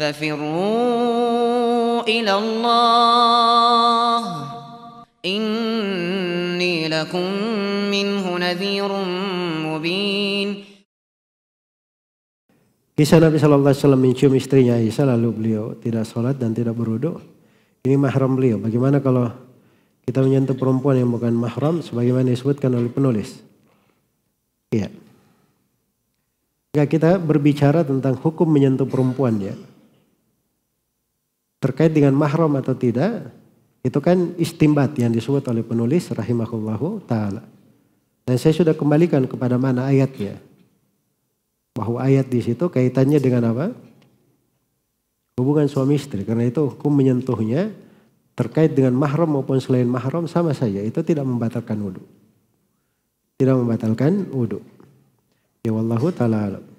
ففروا إلى الله إني لكم منه نذير مبين Kisah Nabi Shallallahu Alaihi Wasallam mencium istrinya Aisyah lalu beliau tidak sholat dan tidak berwudhu. Ini mahram beliau. Bagaimana kalau kita menyentuh perempuan yang bukan mahram sebagaimana disebutkan oleh penulis? Iya. Jika kita berbicara tentang hukum menyentuh perempuan ya terkait dengan mahram atau tidak itu kan istimbat yang disebut oleh penulis rahimahullahu taala. Dan saya sudah kembalikan kepada mana ayatnya. Bahwa ayat di situ kaitannya dengan apa? Hubungan suami istri. Karena itu hukum menyentuhnya terkait dengan mahram maupun selain mahram sama saja. Itu tidak membatalkan wudhu. Tidak membatalkan wudhu. Ya wallahu taala alam.